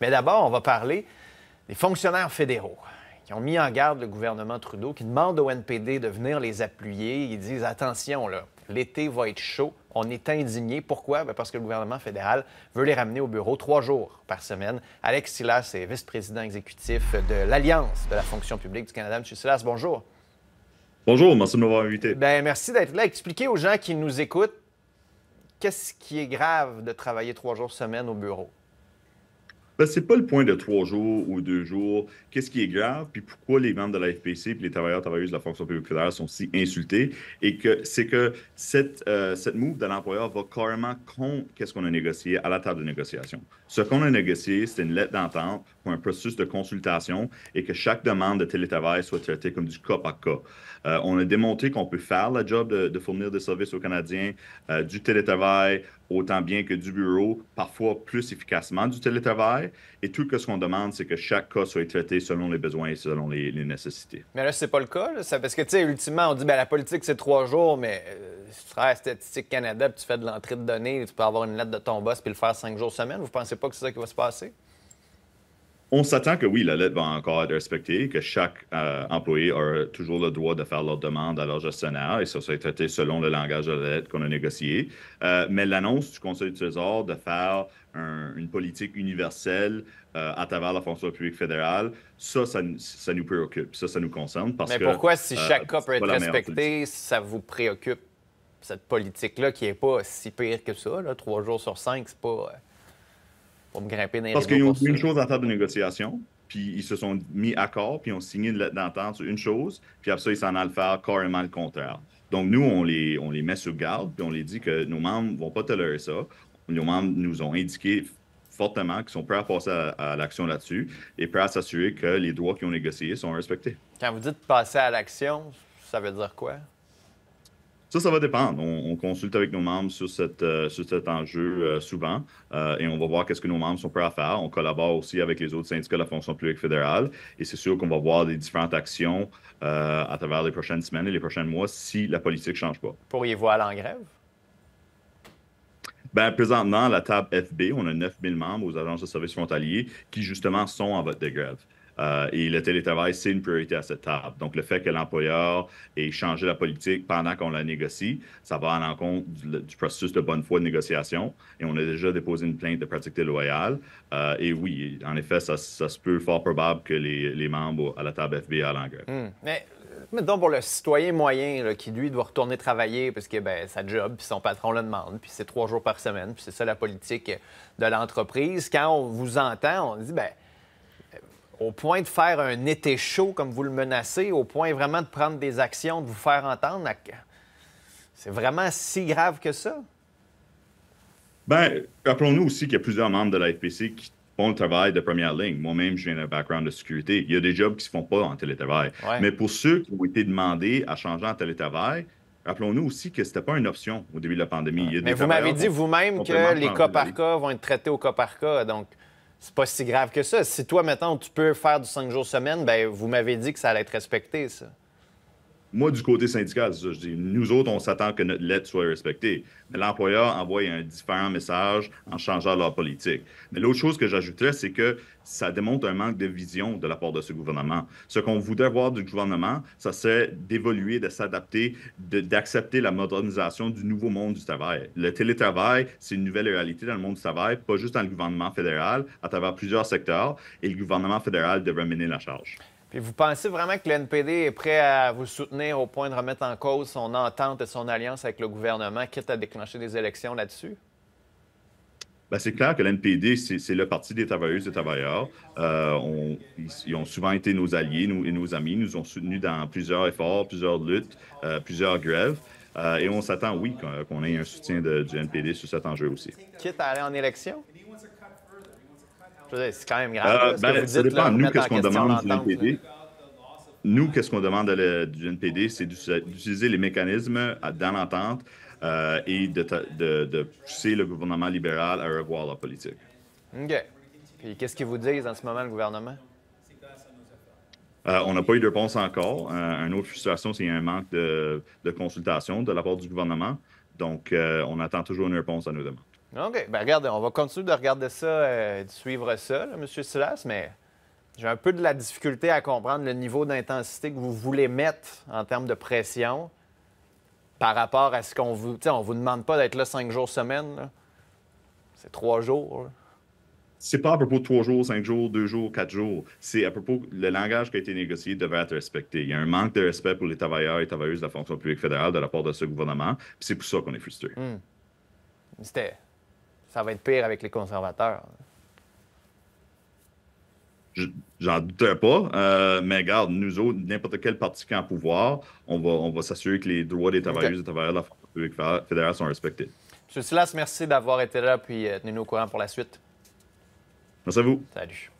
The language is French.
Mais d'abord, on va parler des fonctionnaires fédéraux qui ont mis en garde le gouvernement Trudeau, qui demandent au NPD de venir les appuyer. Ils disent attention, là, l'été va être chaud. On est indigné. Pourquoi? Ben, parce que le gouvernement fédéral veut les ramener au bureau trois jours par semaine. Alex Silas est vice-président exécutif de l'Alliance de la fonction publique du Canada. Monsieur Silas, bonjour. Bonjour, merci de m'avoir invité. Ben, merci d'être là. Expliquez aux gens qui nous écoutent qu'est-ce qui est grave de travailler trois jours semaine au bureau. C'est ce n'est pas le point de trois jours ou deux jours. Qu'est-ce qui est grave? Puis pourquoi les membres de la FPC et les travailleurs travailleuses de la fonction publique sont si insultés? Et que c'est que cette, euh, cette move de l'employeur va carrément contre qu'est-ce qu'on a négocié à la table de négociation. Ce qu'on a négocié, c'est une lettre d'entente pour un processus de consultation et que chaque demande de télétravail soit traitée comme du cas par cas. Euh, on a démontré qu'on peut faire la job de, fournir des services aux Canadiens, euh, du télétravail, autant bien que du bureau, parfois plus efficacement du télétravail. Et tout ce qu'on demande, c'est que chaque cas soit traité selon les besoins et selon les, nécessités. Mais là, c'est pas le cas, ça, parce que, tu sais, ultimement, on dit, que ben, la politique, c'est trois jours, mais euh, si tu travailles à Statistique Canada, puis tu fais de l'entrée de données, tu peux avoir une lettre de ton boss, puis le faire cinq jours semaine. Vous pensez pas que c'est ça qui va se passer? on s'attend que oui, la lettre va encore être respectée, que chaque euh, employé aura toujours le droit de faire leur demande à leur gestionnaire et ça sera traité selon le langage de la lettre qu'on a négocié. Euh, mais l'annonce du Conseil du Trésor de faire une politique universelle euh, à travers la fonction publique fédérale, ça, ça, nous préoccupe, ça, ça nous concerne. Parce mais pourquoi, si chaque cas peut être respecté, ça vous préoccupe, cette politique-là qui n'est pas si pire que ça? trois jours sur cinq, c'est pas grimper Parce qu'ils ont une chose en table de négociation, puis ils se sont mis d'accord, puis ils ont signé une lettre d'entente sur une chose, puis après ça, ils s'en allent faire carrément le contraire. Donc, nous, on les, on les met sous garde, puis on les dit que nos membres ne vont pas tolérer ça. Nos membres nous ont indiqué fortement qu'ils sont prêts à passer à, à l'action là-dessus et prêts à s'assurer que les droits qu'ils ont négociés sont respectés. Quand vous dites passer à l'action, ça veut dire quoi? Ça, ça va dépendre. On, consulte avec nos membres sur, euh, cet enjeu euh, souvent euh, et on va voir qu'est-ce que nos membres sont prêts à faire. On collabore aussi avec les autres syndicats de la fonction publique fédérale et c'est sûr qu'on va voir des différentes actions à travers les prochaines semaines et les prochains mois si la politique ne change pas. Pourriez-vous aller en grève? Bien, présentement, la table FB, on a 9000 membres aux agences de services frontaliers qui, justement, sont en vote de grève. Euh, et le télétravail, c'est une priorité à cette table. Donc, le fait que l'employeur ait changé la politique pendant qu'on la négocie, ça va en l'encontre du, processus de bonne foi de négociation. Et on a déjà déposé une plainte de pratique déloyale. Euh, et oui, en effet, ça, se peut fort probable que les, membres à la table FBI à l'engueule. Hmm. Mais mettons pour le citoyen moyen qui, lui, doit retourner travailler parce que ben, sa job, puis son patron le demande, puis c'est trois jours par semaine, puis c'est ça la politique de l'entreprise, quand on vous entend, on dit, ben au point de faire un été chaud comme vous le menacez, au point vraiment de prendre des actions, de vous faire entendre, c'est vraiment si grave que ça? Bien, rappelons-nous aussi qu'il y a plusieurs membres de la FPC qui font le travail de première ligne. Moi-même, je viens d'un background de sécurité. Il y a des jobs qui se font pas en télétravail. Mais pour ceux qui ont été demandés à changer en télétravail, Rappelons-nous aussi que c'était pas une option au début de la pandémie. Mais vous m'avez dit vous-même que les cas par cas vont être traités au cas par cas. Donc, c'est pas si grave que ça. Si toi, maintenant, tu peux faire du 5 jours semaine, ben vous m'avez dit que ça allait être respecté, ça. Moi, du côté syndical, nous autres, on s'attend que notre lettre soit respectée. Mais l'employeur envoie un différent message en changeant leur politique. Mais l'autre chose que j'ajouterais, c'est que ça démontre un manque de vision de la part de ce gouvernement. Ce qu'on voudrait voir du gouvernement, ça serait d'évoluer, de s'adapter, d'accepter la modernisation du nouveau monde du travail. Le télétravail, c'est une nouvelle réalité dans le monde du travail, pas juste dans le gouvernement fédéral, à travers plusieurs secteurs, et le gouvernement fédéral devrait mener la charge. Puis vous pensez vraiment que le NPD est prêt à vous soutenir au point de remettre en cause son entente et son alliance avec le gouvernement, quitte à déclencher des élections là-dessus? Ben, c'est clair que l'NPD, c'est le parti des travailleuses et travailleurs. Euh, ils, ont souvent été nos alliés et nos amis. nous ont soutenus dans plusieurs efforts, plusieurs luttes, euh, plusieurs grèves. Euh, et on s'attend, oui, qu'on ait un soutien de, du NPD sur cet enjeu aussi. Quitte à aller en élection? C'est quand même grave. Euh, ben, vous ça dépend. nous, qu'est-ce qu'on demande du NPD? Nous, qu'est-ce qu'on demande du NPD? C'est d'utiliser les mécanismes euh, dans l'entente euh, et de, pousser le gouvernement libéral à revoir la politique. OK. Puis qu'est-ce qu'ils vous disent en ce moment, le gouvernement? on n'a pas eu de réponse encore. une autre frustration, c'est un manque de, de, consultation de la part du gouvernement. Donc, on attend toujours une réponse à nos demandes. OK. Ben regardez, on va continuer de regarder ça, et euh, de suivre ça, là, M. Silas, mais j'ai un peu de la difficulté à comprendre le niveau d'intensité que vous voulez mettre en termes de pression par rapport à ce qu'on vous... Tu on vous demande pas d'être là cinq jours semaine. C'est trois jours. c'est pas à propos de trois jours, cinq jours, deux jours, quatre jours. C'est à propos le langage qui a été négocié devait être respecté. Il y a un manque de respect pour les travailleurs et travailleuses de la fonction publique fédérale de la part de ce gouvernement. C'est pour ça qu'on est frustré. Hmm. C'était ça va être pire avec les conservateurs. J'en doutais pas, euh, mais garde, nous autres, n'importe quel parti qui est en pouvoir, on va, s'assurer que les droits des travailleuses travailleurs de la République fédérale sont respectés. M. Silas, merci d'avoir été là, puis euh, tenez-nous au courant pour la suite. Merci à vous. Salut.